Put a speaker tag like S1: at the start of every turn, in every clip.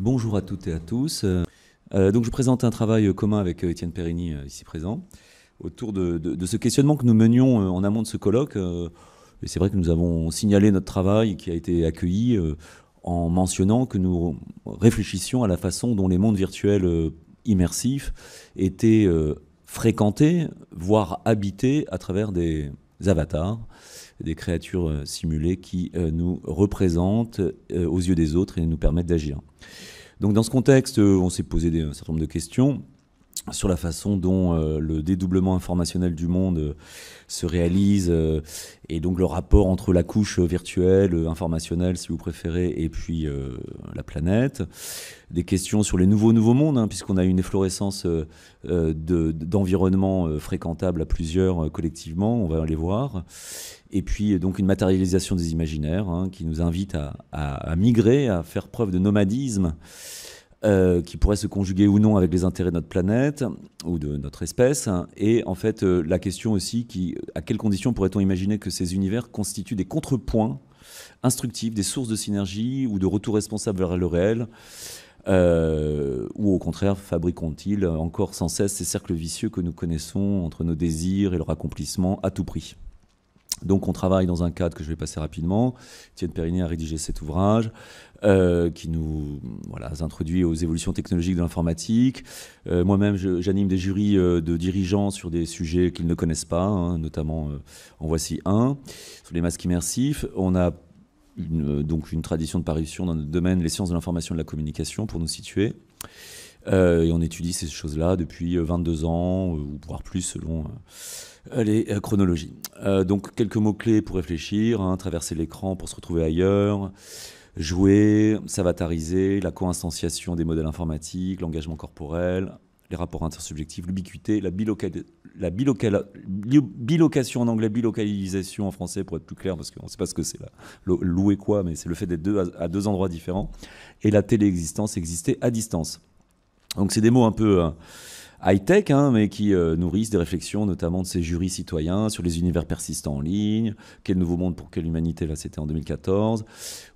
S1: Bonjour à toutes et à tous. Euh, euh, donc je présente un travail commun avec euh, Étienne Perrini, ici présent, autour de, de, ce questionnement que nous menions en amont de ce colloque. Et c'est vrai que nous avons signalé notre travail qui a été accueilli en mentionnant que nous réfléchissions à la façon dont les mondes virtuels immersifs étaient fréquentés, voire habités à travers des avatars, des créatures euh, simulées qui euh, nous représentent euh, aux yeux des autres et nous permettent d'agir. Donc dans ce contexte, on s'est posé un certain nombre de questions sur la façon dont euh, le dédoublement informationnel du monde euh, se réalise euh, et donc le rapport entre la couche virtuelle, informationnelle si vous préférez, et puis la planète. Des questions sur les nouveaux nouveaux mondes, hein, puisqu'on a une efflorescence d'environnements fréquentables à plusieurs collectivement, on va les voir. Et puis donc une matérialisation des imaginaires hein, qui nous invite à migrer, à faire preuve de nomadisme. Euh, qui pourraient se conjuguer ou non avec les intérêts de notre planète ou de notre espèce. Et en fait, euh, la question aussi, à quelles conditions pourrait-on imaginer que ces univers constituent des contrepoints instructifs, des sources de synergie ou de retour responsable vers le réel euh, ou au contraire, fabriqueront-ils encore sans cesse ces cercles vicieux que nous connaissons entre nos désirs et leur accomplissement à tout prix donc on travaille dans un cadre que je vais passer rapidement. Étienne Périnet a rédigé cet ouvrage euh, qui nous voilà, introduit aux évolutions technologiques de l'informatique. Euh, moi-même, j'anime des jurys euh, de dirigeants sur des sujets qu'ils ne connaissent pas, hein, notamment en voici un, sur les masques immersifs. On a donc une tradition de parution dans notre domaine, les sciences de l'information et de la communication, pour nous situer. Euh, et on étudie ces choses-là depuis 22 euh, ans, euh, ou voire plus selon les chronologies. donc quelques mots-clés pour réfléchir, hein, traverser l'écran pour se retrouver ailleurs, jouer, s'avatariser, la co-instanciation des modèles informatiques, l'engagement corporel, les rapports intersubjectifs, l'ubiquité, la, bilocal... la bilocal... bilocation en anglais, bilocalisation en français, pour être plus clair, parce qu'on ne sait pas ce que c'est louer quoi, mais c'est le fait d'être deux à, deux endroits différents, et la téléexistence, exister à distance. Donc c'est des mots un peu euh, high-tech, hein, mais qui euh, nourrissent des réflexions notamment de ces jurys citoyens sur les univers persistants en ligne, quel nouveau monde pour quelle humanité, là c'était en 2014,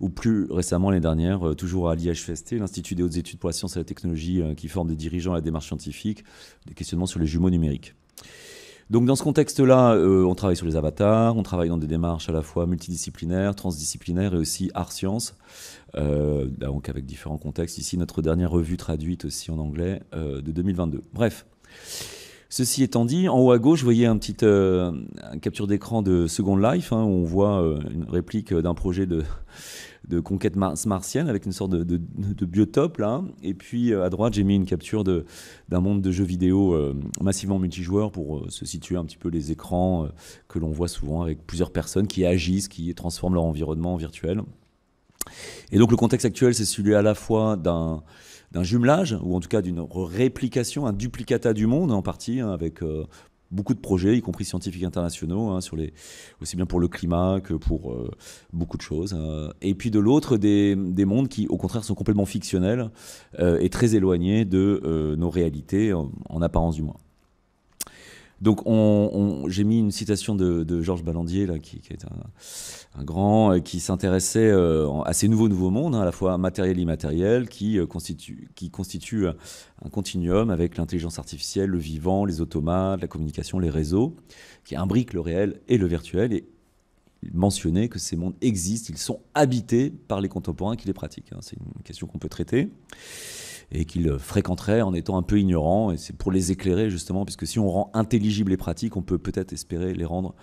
S1: ou plus récemment l'année dernière, euh, toujours à l'IHFST, l'Institut des hautes études pour la science et la technologie qui forme des dirigeants à la démarche scientifique, des questionnements sur les jumeaux numériques. Donc dans ce contexte-là, on travaille sur les avatars, on travaille dans des démarches à la fois multidisciplinaires, transdisciplinaires et aussi art sciences euh, bah, donc avec différents contextes. Ici, notre dernière revue traduite aussi en anglais euh, de 2022. Bref. Ceci étant dit, en haut à gauche, vous voyez un petit euh, capture d'écran de Second Life, hein, où on voit une réplique d'un projet de, conquête martienne avec une sorte de, de, biotope là. Et puis à droite, j'ai mis une capture d'un monde de jeux vidéo massivement multijoueur pour se situer un petit peu les écrans que l'on voit souvent avec plusieurs personnes qui agissent, qui transforment leur environnement virtuel. Et donc le contexte actuel, c'est celui à la fois d'un jumelage, ou en tout cas d'une réplication, un duplicata du monde en partie, hein, avec euh, beaucoup de projets, y compris scientifiques internationaux, hein, aussi bien pour le climat que pour euh, beaucoup de choses. Euh. Et puis de l'autre, des, mondes qui, au contraire, sont complètement fictionnels et très éloignés de nos réalités, en apparence du moins. Donc, j'ai mis une citation de, Georges Balandier là, qui, est un, grand, euh, qui s'intéressait euh, à ces nouveaux, nouveaux mondes, hein, à la fois matériel et immatériel, qui, euh, constitue, qui constitue un continuum avec l'intelligence artificielle, le vivant, les automates, la communication, les réseaux, qui imbriquent le réel et le virtuel. Et, mentionnait que ces mondes existent, ils sont habités par les contemporains qui les pratiquent. Hein. C'est une question qu'on peut traiter et qu'ils fréquenteraient en étant un peu ignorants. Et c'est pour les éclairer justement, puisque si on rend intelligibles les pratiques, on peut peut-être espérer les rendre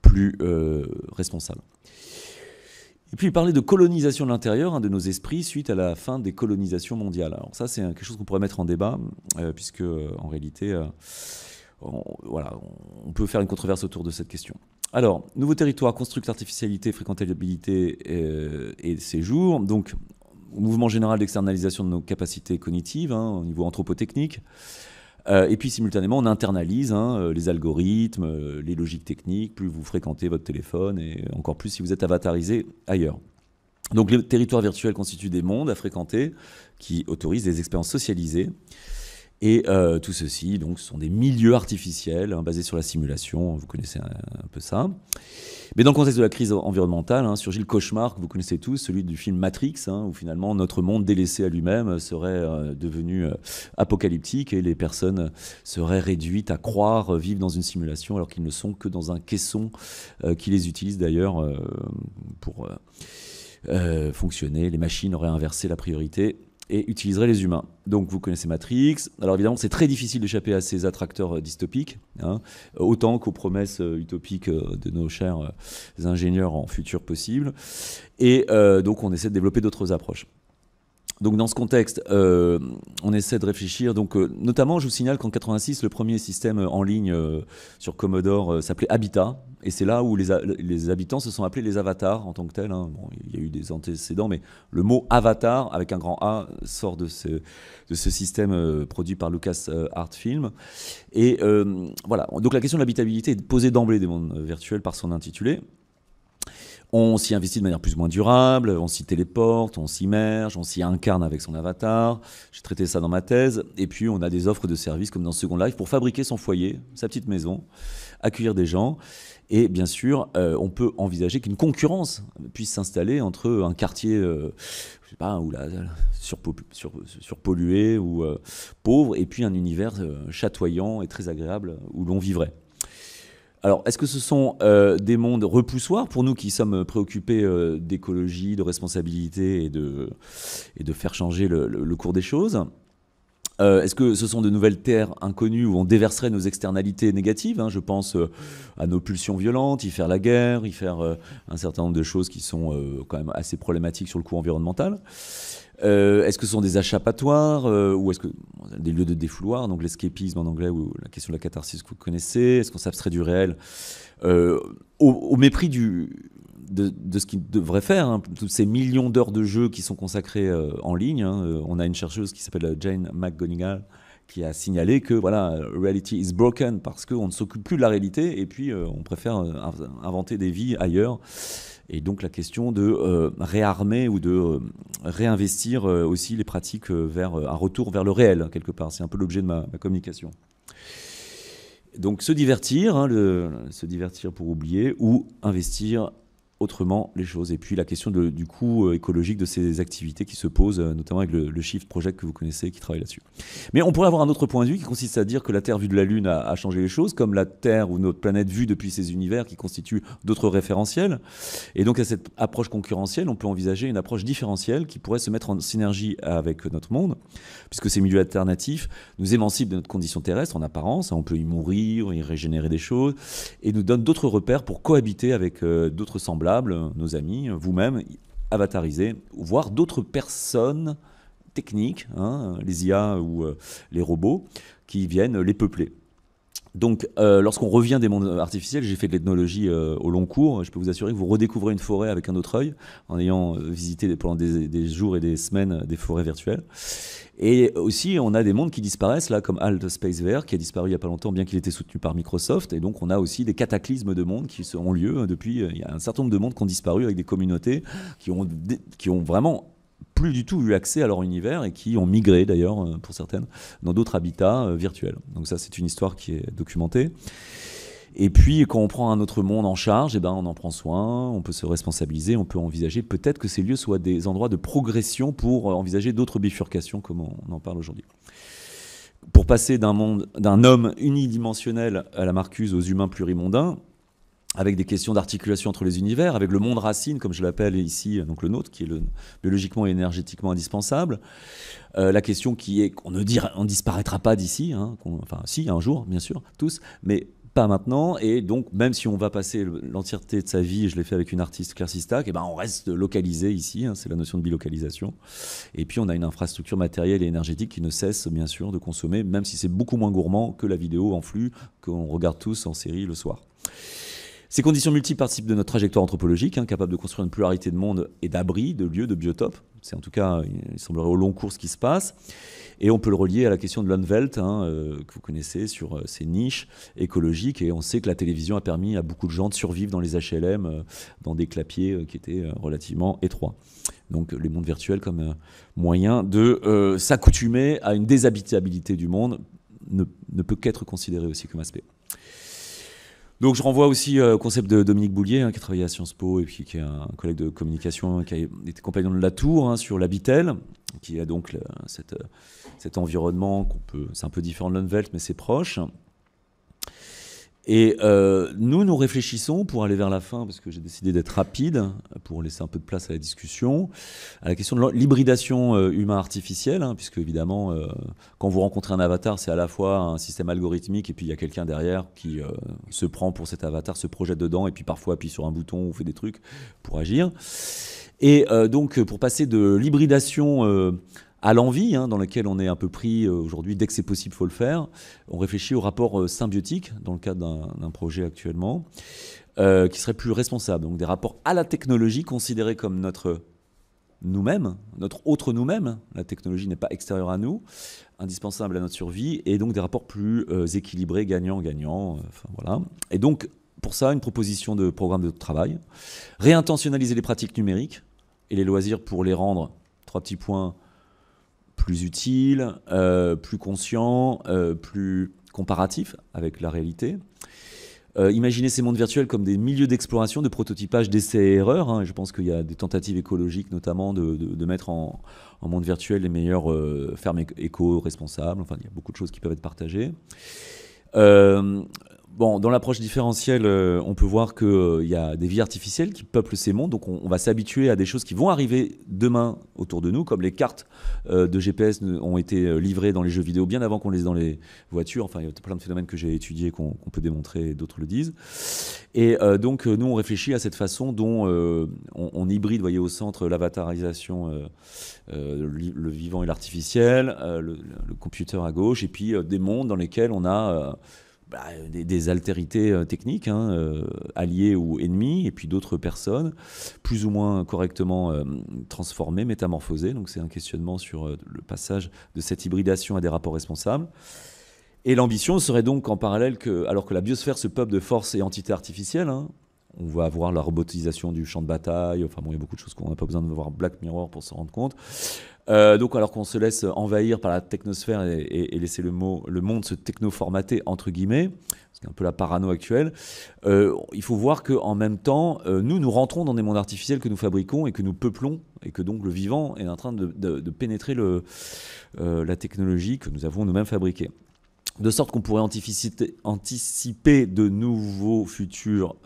S1: plus euh, responsables. Et puis il parlait de colonisation de l'intérieur, de nos esprits, suite à la fin des colonisations mondiales. Alors ça, c'est quelque chose qu'on pourrait mettre en débat, euh, puisque euh, en réalité, on, voilà, on peut faire une controverse autour de cette question. Alors, nouveau territoire, construct artificialité, fréquentabilité et, et séjour. Donc, mouvement général d'externalisation de nos capacités cognitives, hein, au niveau anthropotechnique. Euh, et puis simultanément, on internalise hein, euh, les algorithmes, euh, les logiques techniques, plus vous fréquentez votre téléphone, et encore plus si vous êtes avatarisé ailleurs. Donc les territoires virtuels constituent des mondes à fréquenter qui autorisent des expériences socialisées. Et euh, tout ceci, donc, ce sont des milieux artificiels hein, basés sur la simulation. Vous connaissez un, peu ça. Mais dans le contexte de la crise environnementale, hein, surgit le cauchemar que vous connaissez tous, celui du film Matrix, hein, où finalement notre monde délaissé à lui-même serait euh, devenu euh, apocalyptique et les personnes seraient réduites à croire vivre dans une simulation alors qu'ils ne sont que dans un caisson qui les utilise d'ailleurs pour fonctionner. Les machines auraient inversé la priorité et utiliserait les humains. Donc vous connaissez Matrix. Alors évidemment, c'est très difficile d'échapper à ces attracteurs euh, dystopiques, hein, autant qu'aux promesses euh, utopiques euh, de nos chers ingénieurs en futur possible. Et donc on essaie de développer d'autres approches. Donc dans ce contexte, euh, on essaie de réfléchir. Donc euh, notamment, je vous signale qu'en 86, le premier système euh, en ligne sur Commodore s'appelait Habitat, et c'est là où les, habitants se sont appelés les avatars en tant que tels. Hein. il y a eu des antécédents, mais le mot avatar avec un grand A sort de ce, de ce système produit par Lucas Art Film. Et voilà. Donc la question de l'habitabilité est posée d'emblée des mondes virtuels par son intitulé. On s'y investit de manière plus ou moins durable, on s'y téléporte, on s'immerge, on s'y incarne avec son avatar. J'ai traité ça dans ma thèse. Et puis, on a des offres de services comme dans Second Life pour fabriquer son foyer, sa petite maison, accueillir des gens. Et bien sûr, euh, on peut envisager qu'une concurrence puisse s'installer entre un quartier, euh, je sais pas, où là, surpollué sur, ou euh, pauvre, et puis un univers chatoyant et très agréable où l'on vivrait. Alors, est-ce que ce sont euh, des mondes repoussoirs pour nous qui sommes préoccupés euh, d'écologie, de responsabilité et de, et de faire changer le cours des choses euh, est-ce que ce sont de nouvelles terres inconnues où on déverserait nos externalités négatives hein, Je pense euh, à nos pulsions violentes, y faire la guerre, y faire euh, un certain nombre de choses qui sont quand même assez problématiques sur le coup environnemental. est-ce que ce sont des achapatoires ou est-ce que des lieux de défouloir, donc l'escapisme en anglais ou la question de la catharsis que vous connaissez Est-ce qu'on s'abstrait du réel au, mépris du, de, ce qu'il devrait faire. Tous hein. Toutes ces millions d'heures de jeu qui sont consacrées euh, en ligne. Hein. Euh, on a une chercheuse qui s'appelle euh, Jane McGonigal qui a signalé que voilà, reality is broken parce qu'on ne s'occupe plus de la réalité et puis on préfère inventer des vies ailleurs. Et donc la question de réarmer ou de réinvestir aussi les pratiques vers un retour vers le réel, quelque part. C'est un peu l'objet de ma, communication. Donc se divertir, hein, se divertir pour oublier, ou investir autrement les choses. Et puis la question du coût euh, écologique de ces activités qui se posent, euh, notamment avec le, Shift Project que vous connaissez qui travaille là-dessus. Mais on pourrait avoir un autre point de vue qui consiste à dire que la Terre vue de la Lune a, changé les choses, comme la Terre ou notre planète vue depuis ces univers qui constituent d'autres référentiels. Et donc à cette approche concurrentielle, on peut envisager une approche différentielle qui pourrait se mettre en synergie avec notre monde, puisque ces milieux alternatifs nous émancipent de notre condition terrestre en apparence, hein. on peut y mourir, y régénérer des choses, et nous donnent d'autres repères pour cohabiter avec euh, d'autres semblables nos amis, vous-même, avatarisés, voire d'autres personnes techniques, hein, les IA ou euh, les robots, qui viennent les peupler. Donc, euh, lorsqu'on revient des mondes artificiels, j'ai fait de l'ethnologie euh, au long cours. Je peux vous assurer que vous redécouvrez une forêt avec un autre œil, en ayant euh, visité pendant des, des, jours et des semaines des forêts virtuelles. Et aussi, on a des mondes qui disparaissent, là, comme Alt Space VR, qui a disparu il n'y a pas longtemps, bien qu'il était soutenu par Microsoft. Et donc, on a aussi des cataclysmes de mondes qui ont lieu hein, depuis. Il y a un certain nombre de mondes qui ont disparu avec des communautés qui ont, qui ont vraiment plus du tout eu accès à leur univers et qui ont migré d'ailleurs, euh, pour certaines, dans d'autres habitats euh, virtuels. Donc ça, c'est une histoire qui est documentée. Et puis, quand on prend un autre monde en charge, eh ben, on en prend soin, on peut se responsabiliser, on peut envisager peut-être que ces lieux soient des endroits de progression pour euh, envisager d'autres bifurcations, comme on en parle aujourd'hui. Pour passer d'un monde, d'un homme unidimensionnel à la Marcuse aux humains plurimondains, avec des questions d'articulation entre les univers, avec le monde racine, comme je l'appelle ici, donc le nôtre, qui est le, biologiquement et énergétiquement indispensable. Euh, la question qui est qu'on ne on disparaîtra pas d'ici, hein, enfin si, un jour, bien sûr, tous, mais pas maintenant. Et donc, même si on va passer l'entièreté de sa vie, je l'ai fait avec une artiste, Claire Sistac, et eh ben on reste localisé ici, hein, c'est la notion de bilocalisation. Et puis, on a une infrastructure matérielle et énergétique qui ne cesse, bien sûr, de consommer, même si c'est beaucoup moins gourmand que la vidéo en flux qu'on regarde tous en série le soir. Ces conditions multiples participent de notre trajectoire anthropologique, hein, capable de construire une pluralité de mondes et d'abris, de lieux, de biotopes. C'est en tout cas, il semblerait au long cours ce qui se passe. Et on peut le relier à la question de l'Unvelt, hein, euh, que vous connaissez, sur euh, ces niches écologiques. Et on sait que la télévision a permis à beaucoup de gens de survivre dans les HLM, euh, dans des clapiers qui étaient relativement étroits. Donc les mondes virtuels comme moyen de s'accoutumer à une déshabitabilité du monde ne, ne peut qu'être considéré aussi comme aspect. Donc je renvoie aussi euh, au concept de Dominique Boulier, hein, qui a travaillé à Sciences Po et puis qui est un collègue de communication, hein, qui a été compagnon de la Tour hein, sur l'Habitel, qui a donc euh, cet environnement qu'on peut, c'est un peu différent de l'Unvelt, mais c'est proche, et euh, nous, nous réfléchissons pour aller vers la fin, parce que j'ai décidé d'être rapide, pour laisser un peu de place à la discussion, à la question de l'hybridation euh, humain artificielle hein, puisque évidemment, euh, quand vous rencontrez un avatar, c'est à la fois un système algorithmique, et puis il y a quelqu'un derrière qui se prend pour cet avatar, se projette dedans, et puis parfois appuie sur un bouton ou fait des trucs pour agir. Et donc, pour passer de l'hybridation à l'envie, hein, dans laquelle on est un peu pris euh, aujourd'hui, dès que c'est possible, faut le faire. On réfléchit au rapport euh, symbiotique, dans le cadre d'un projet actuellement, euh, qui serait plus responsable. Donc des rapports à la technologie considérés comme notre nous-mêmes, notre autre nous-mêmes, la technologie n'est pas extérieure à nous, indispensable à notre survie, et donc des rapports plus équilibrés, gagnant-gagnant, voilà. Et donc, pour ça, une proposition de programme de travail, réintentionnaliser les pratiques numériques et les loisirs pour les rendre, trois petits points, plus utile, euh, plus conscient, euh, plus comparatif avec la réalité. Euh, imaginez ces mondes virtuels comme des milieux d'exploration, de prototypage, d'essais et erreurs. Hein. Je pense qu'il y a des tentatives écologiques, notamment, de, de, mettre en, en, monde virtuel les meilleures fermes éco-responsables. Enfin, il y a beaucoup de choses qui peuvent être partagées dans l'approche différentielle, euh, on peut voir qu'il euh, y a des vies artificielles qui peuplent ces mondes, donc on, va s'habituer à des choses qui vont arriver demain autour de nous, comme les cartes euh, de GPS ont été livrées dans les jeux vidéo bien avant qu'on les ait dans les voitures. Enfin, il y a plein de phénomènes que j'ai étudiés qu'on peut démontrer, d'autres le disent. Et donc, nous, on réfléchit à cette façon dont on, hybride, voyez, au centre, l'avatarisation, le vivant et l'artificiel, le, le, computer à gauche, et puis des mondes dans lesquels on a bah, des, altérités euh, techniques, hein, euh, alliés ou ennemis, et puis d'autres personnes, plus ou moins correctement euh, transformées, métamorphosées. Donc c'est un questionnement sur le passage de cette hybridation à des rapports responsables. Et l'ambition serait donc en parallèle que, alors que la biosphère se peuple de forces et entités artificielles, hein, on va avoir la robotisation du champ de bataille, enfin bon, il y a beaucoup de choses qu'on n'a pas besoin de voir Black Mirror pour s'en rendre compte. Euh, donc alors qu'on se laisse envahir par la technosphère et, laisser le, le monde se technoformater », entre guillemets, c'est un peu la parano actuelle, euh, il faut voir qu'en même temps, euh, nous, nous rentrons dans des mondes artificiels que nous fabriquons et que nous peuplons, et que donc le vivant est en train de, pénétrer le, la technologie que nous avons nous-mêmes fabriquée. De sorte qu'on pourrait anticiper, de nouveaux futurs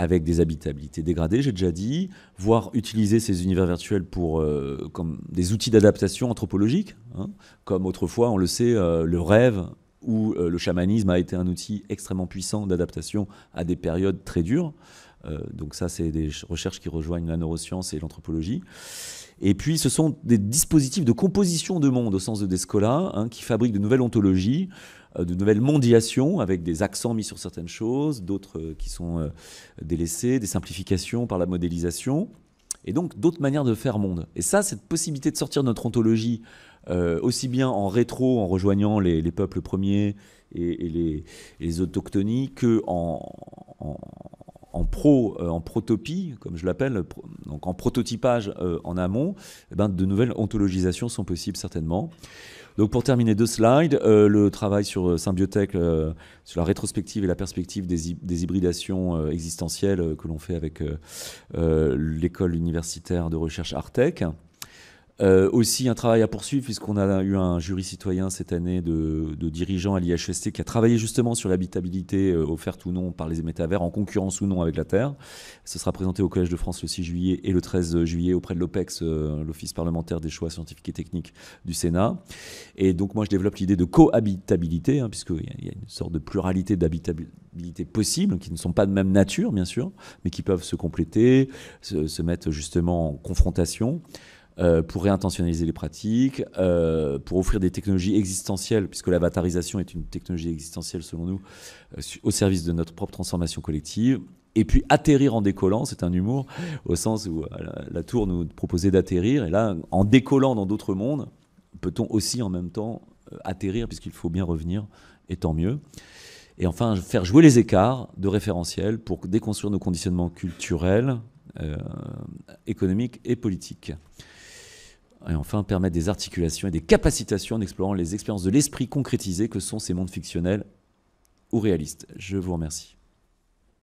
S1: avec des habitabilités dégradées, j'ai déjà dit, voire utiliser ces univers virtuels pour, euh, comme des outils d'adaptation anthropologique, hein. comme autrefois, on le sait, euh, le rêve ou euh, le chamanisme a été un outil extrêmement puissant d'adaptation à des périodes très dures. donc ça, c'est des recherches qui rejoignent la neuroscience et l'anthropologie. Et puis, ce sont des dispositifs de composition de monde au sens de Descola, hein, qui fabriquent de nouvelles ontologies, euh, de nouvelles mondiations, avec des accents mis sur certaines choses, d'autres euh, qui sont euh, délaissés, des simplifications par la modélisation, et donc d'autres manières de faire monde. Et ça, cette possibilité de sortir notre ontologie, aussi bien en rétro, en rejoignant les, peuples premiers et, les, autochtonies, que en, en pro, euh, en protopie, comme je l'appelle, donc en prototypage euh, en amont, eh ben, de nouvelles ontologisations sont possibles certainement. Donc pour terminer deux slides, euh, le travail sur Symbiotech, sur la rétrospective et la perspective des, des hybridations existentielles que l'on fait avec l'école universitaire de recherche Artec. Euh, aussi un travail à poursuivre puisqu'on a eu un jury citoyen cette année de, dirigeants à l'IHST qui a travaillé justement sur l'habitabilité euh, offerte ou non par les métavers en concurrence ou non avec la Terre. Ce sera présenté au Collège de France le 6 juillet et le 13 juillet auprès de l'OPEX, euh, l'Office parlementaire des choix scientifiques et techniques du Sénat. Et donc moi je développe l'idée de cohabitabilité hein, puisqu'il y, a une sorte de pluralité d'habitabilité possible qui ne sont pas de même nature bien sûr mais qui peuvent se compléter, se mettre justement en confrontation. Euh, pour réintentionnaliser les pratiques, euh, pour offrir des technologies existentielles, puisque l'avatarisation est une technologie existentielle selon nous, euh, au service de notre propre transformation collective. Et puis atterrir en décollant, c'est un humour, au sens où la, tour nous proposait d'atterrir, et là, en décollant dans d'autres mondes, peut-on aussi en même temps atterrir, puisqu'il faut bien revenir, et tant mieux. Et enfin, faire jouer les écarts de référentiel pour déconstruire nos conditionnements culturels, économiques et politiques et enfin permettre des articulations et des capacitations en explorant les expériences de l'esprit concrétisées que sont ces mondes fictionnels ou réalistes. Je vous remercie.